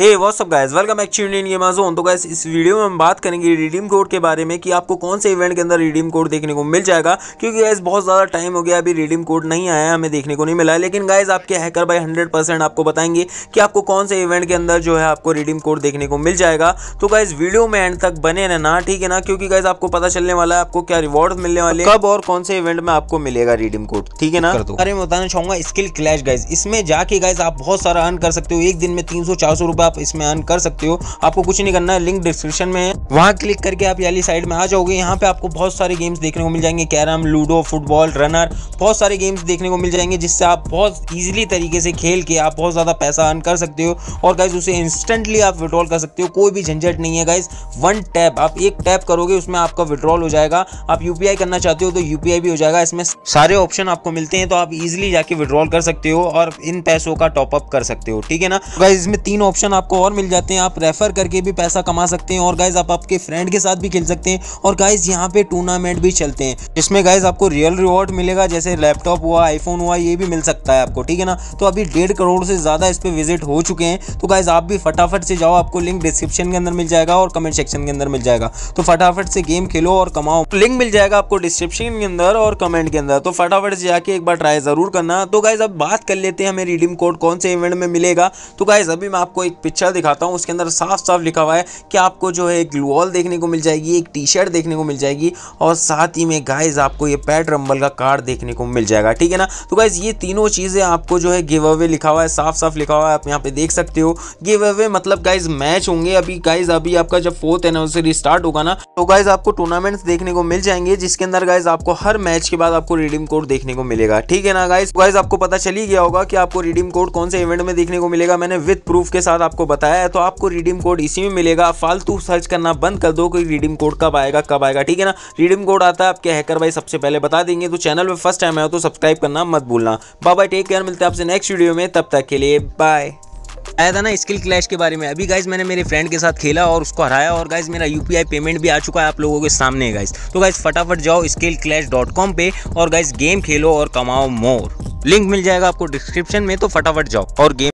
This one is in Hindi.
हे what's up guys welcome back Indian game तो गाइस इस वीडियो में हम बात करेंगे रिडीम कोड के बारे में कि आपको कौन से इवेंट के अंदर रिडीम कोड देखने को मिल जाएगा क्योंकि गाइस बहुत ज़्यादा टाइम हो गया अभी रिडीम कोड नहीं आया हमें देखने को नहीं मिला लेकिन गाइस आपके हैकर बाई हंड्रेड आपको बताएंगे कि आपको कौन से इवेंट के अंदर जो है आपको रिडीम कोड देखने को मिल जाएगा तो गाइज वीडियो में एंड तक बने रहना ठीक है ना क्योंकि गाइज आपको पता चलने वाला है आपको क्या रिवॉर्ड मिलने वाले कब और कौन से इवेंट में आपको मिलेगा रिडीम कोड ठीक है ना अरे मैं बताना चाहूंगा स्किल क्लैश गाइज इसमें जाके गाइज आप बहुत सारा अर्न कर सकते हो एक दिन में तीन सौ आप इसमें अर्न कर सकते हो आपको कुछ नहीं करना है लिंक डिस्क्रिप्शन में है वहाँ क्लिक करके आप याली साइड में आ जाओगे यहाँ पे आपको बहुत सारे गेम्स देखने को मिल जाएंगे कैरम लूडो फुटबॉल रनर बहुत सारे गेम्स देखने को मिल जाएंगे जिससे आप बहुत ईजिली तरीके से खेल के आप बहुत ज़्यादा पैसा अर्न कर सकते हो और गाइज उसे इंस्टेंटली आप विड्रॉल कर सकते हो कोई भी झंझट नहीं है गाइज वन टैप आप एक टैप करोगे उसमें आपका विड्रॉल हो जाएगा आप यू करना चाहते हो तो यू भी हो जाएगा इसमें सारे ऑप्शन आपको मिलते हैं तो आप इजिली जाके विड्रॉल कर सकते हो और इन पैसों का टॉपअप कर सकते हो ठीक है ना गाइज इसमें तीन ऑप्शन आपको और मिल जाते हैं आप रेफ़र करके भी पैसा कमा सकते हैं और गाइज आप आपके फ्रेंड के साथ भी खेल सकते हैं और गाइज यहाँ पे टूर्नामेंट भी चलते हैं इसमें गाइज आपको रियल रिवॉर्ड मिलेगा जैसे लैपटॉप हुआ आईफोन हुआ ये भी मिल सकता है आपको ठीक है ना तो अभी डेढ़ करोड़ से ज़्यादा इस पर विजिट हो चुके हैं तो गाइज आप भी फटाफट से जाओ आपको लिंक डिस्क्रिप्शन के अंदर मिल जाएगा और कमेंट सेक्शन के अंदर मिल जाएगा तो फटाफट से गेम खेलो और कमाओ लिंक तो मिल जाएगा आपको डिस्क्रिप्शन के अंदर और कमेंट के अंदर तो फटाफट से जाके एक बार ट्राई ज़रूर करना तो गाइज अब बात कर लेते हैं हमें रिडीम कोड कौन से इवेंट में मिलेगा तो गाइज अभी मैं आपको एक पिक्चर दिखाता हूँ उसके अंदर साफ साफ लिखा हुआ है कि आपको जो है एक ग्लूवॉल देखने को मिल जाएगी एक टी शर्ट देखने को मिल जाएगी और साथ ही में गाइज आपको ये पैट रंबल का कार्ड देखने को मिल जाएगा ठीक है ना तो गाइज ये तीनों चीज़ें आपको जो है गिव अवे लिखा हुआ है साफ साफ लिखा हुआ है आप यहाँ पे देख सकते हो गिव अवे मतलब गाइज मैच होंगे अभी गाइज अभी आपका जब फोर्थ एनिवर्सरी स्टार्ट होगा ना तो गाइज आपको टूर्नामेंट्स देखने को मिल जाएंगे जिसके अंदर गाइज आपको हर मैच के बाद आपको रिडीम कोड देखने को मिलेगा ठीक है ना गाइज गाइज तो आपको पता चली गया होगा कि आपको रिडीम कोड कौन से इवेंट में देखने को मिलेगा मैंने विद प्रूफ के साथ आपको बताया है तो आपको रिडीम कोड इसी में मिलेगा फालतू सर्च करना बंद कर दो कि रिडीम कोड कब आएगा कब आएगा ठीक है ना रिडीम कोड आता है आपके हैकर भाई सबसे पहले बता देंगे तो चैनल में फर्स्ट टाइम आया हो तो सब्सक्राइब करना मत भूलना बाय टेक केयर मिलते हैं आपसे नेक्स्ट वीडियो में तब तक के लिए बाय आया था ना स्किल क्लैश के बारे में अभी गाइज मैंने मेरे फ्रेंड के साथ खेला और उसको हराया और गाइज मेरा यू पेमेंट भी आ चुका है आप लोगों के सामने गाइज तो गाइज फटाफट जाओ स्किल क्लैश डॉट कॉम पे और गाइज गेम खेलो और कमाओ मोर लिंक मिल जाएगा आपको डिस्क्रिप्शन में तो फटाफट जाओ और गेम